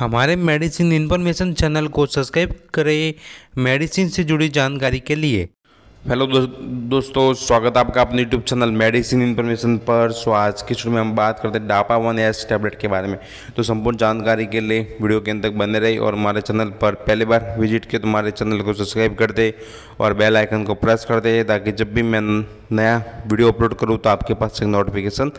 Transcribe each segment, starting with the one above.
हमारे medicine information channel को subscribe करें मेडिसिन से जुड़ी जानकारी के लिए हेलो दो, दोस्तों स्वागत है आपका अपने यूट्यूब चैनल मेडिसिन इन्फॉर्मेशन पर सो आज के शुरू में हम बात करते हैं डापा वन एस टैबलेट के बारे में तो संपूर्ण जानकारी के लिए वीडियो के अंत तक बने रहे और हमारे चैनल पर पहली बार विजिट किए तो हमारे चैनल को सब्सक्राइब कर दे और बेल आइकन को प्रेस कर दे ताकि जब भी मैं नया वीडियो अपलोड करूँ तो आपके पास एक नोटिफिकेशन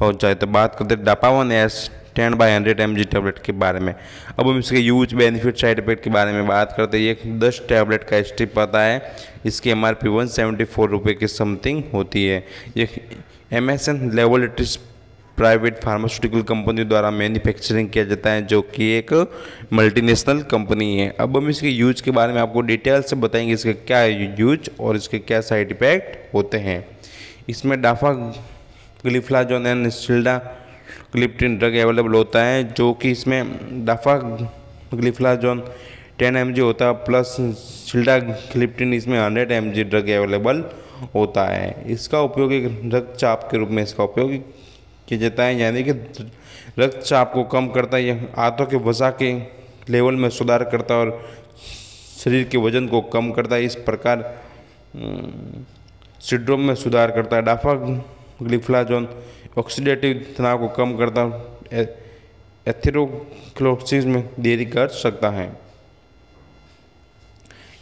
पहुँच जाए तो बात करते Dapa one S ten by hundred M tablet के बारे में अब हम इसके यूज बेनिफिट साइड इफेक्ट के बारे में बात करते हैं ये दस टैबलेट का स्ट्रिप आता है इसकी M R P one seventy four रुपये की समथिंग होती है ये M S N laboratories private pharmaceutical company द्वारा मैन्युफैक्चरिंग किया जाता है जो कि एक मल्टीनेशनल कंपनी है अब हम इसके यूज के बारे में आपको डिटेल से बताएंगे इसके क्या यूज और इसके क्या साइड इफेक्ट होते हैं इसमें dapagliflozin and sitagliptin drug available होता है जो कि इसमें दफा ग्लिफ्लाजोन टेन एम होता है प्लस शिल्डा क्लिप्टिन इसमें हंड्रेड एम ड्रग अवेलेबल होता है इसका उपयोग एक रक्तचाप के रूप में इसका उपयोग किया जाता है यानी कि रक्तचाप को कम करता है आंतों के वसा के लेवल में सुधार करता है और शरीर के वजन को कम करता है इस प्रकार हम्म, सिड्रोम में सुधार करता है डाफा ग्लिफ्लाजोन ऑक्सीडेटिव तनाव को कम करता एथेरोक्लोसिस में देरी कर सकता है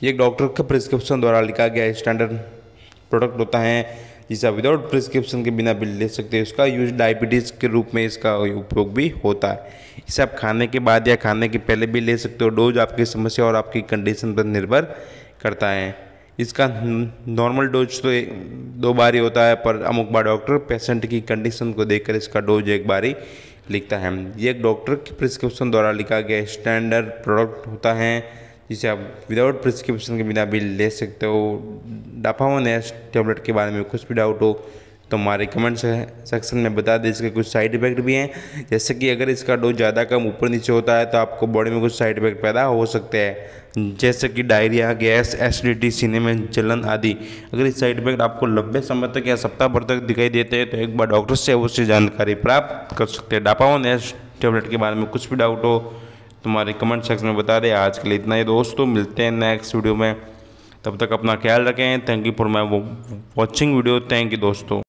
ये डॉक्टर के प्रिस्क्रिप्शन द्वारा लिखा गया स्टैंडर्ड प्रोडक्ट होता है जिसे विदाउट प्रिस्क्रिप्शन के बिना भी ले सकते हैं उसका यूज डायबिटीज़ के रूप में इसका उपयोग भी होता है इसे आप खाने के बाद या खाने के पहले भी ले सकते हो डोज आपकी समस्या और आपकी कंडीशन पर निर्भर करता है इसका नॉर्मल डोज तो दो बार ही होता है पर अमुक बार डॉक्टर पेशेंट की कंडीशन को देखकर इसका डोज एक बार ही लिखता है ये एक डॉक्टर की प्रिस्क्रिप्शन द्वारा लिखा गया स्टैंडर्ड प्रोडक्ट होता है जिसे आप विदाउट प्रिस्क्रिप्शन के बिना भी ले सकते हो डापामोन एस टेबलेट के बारे में कुछ भी डाउट हो तो हमारे कमेंट सेक्शन में बता दें इसके कुछ साइड इफेक्ट भी हैं जैसे कि अगर इसका डोज ज़्यादा कम ऊपर नीचे होता है तो आपको बॉडी में कुछ साइड इफेक्ट पैदा हो सकते हैं जैसे कि डायरिया गैस एसिडिटी सीने में जलन आदि अगर इस साइड इफेक्ट आपको लंबे समय तक या सप्ताह भर तक दिखाई देते हैं तो एक बार डॉक्टर से उससे जानकारी प्राप्त कर सकते हैं डापावन एस टेबलेट के बारे में कुछ भी डाउट हो तो हमारे कमेंट सेक्शन में बता दें आज के लिए इतना ही दोस्तों मिलते हैं नेक्स्ट वीडियो में तब तक अपना ख्याल रखें thank you for my watching video thank you दोस्तों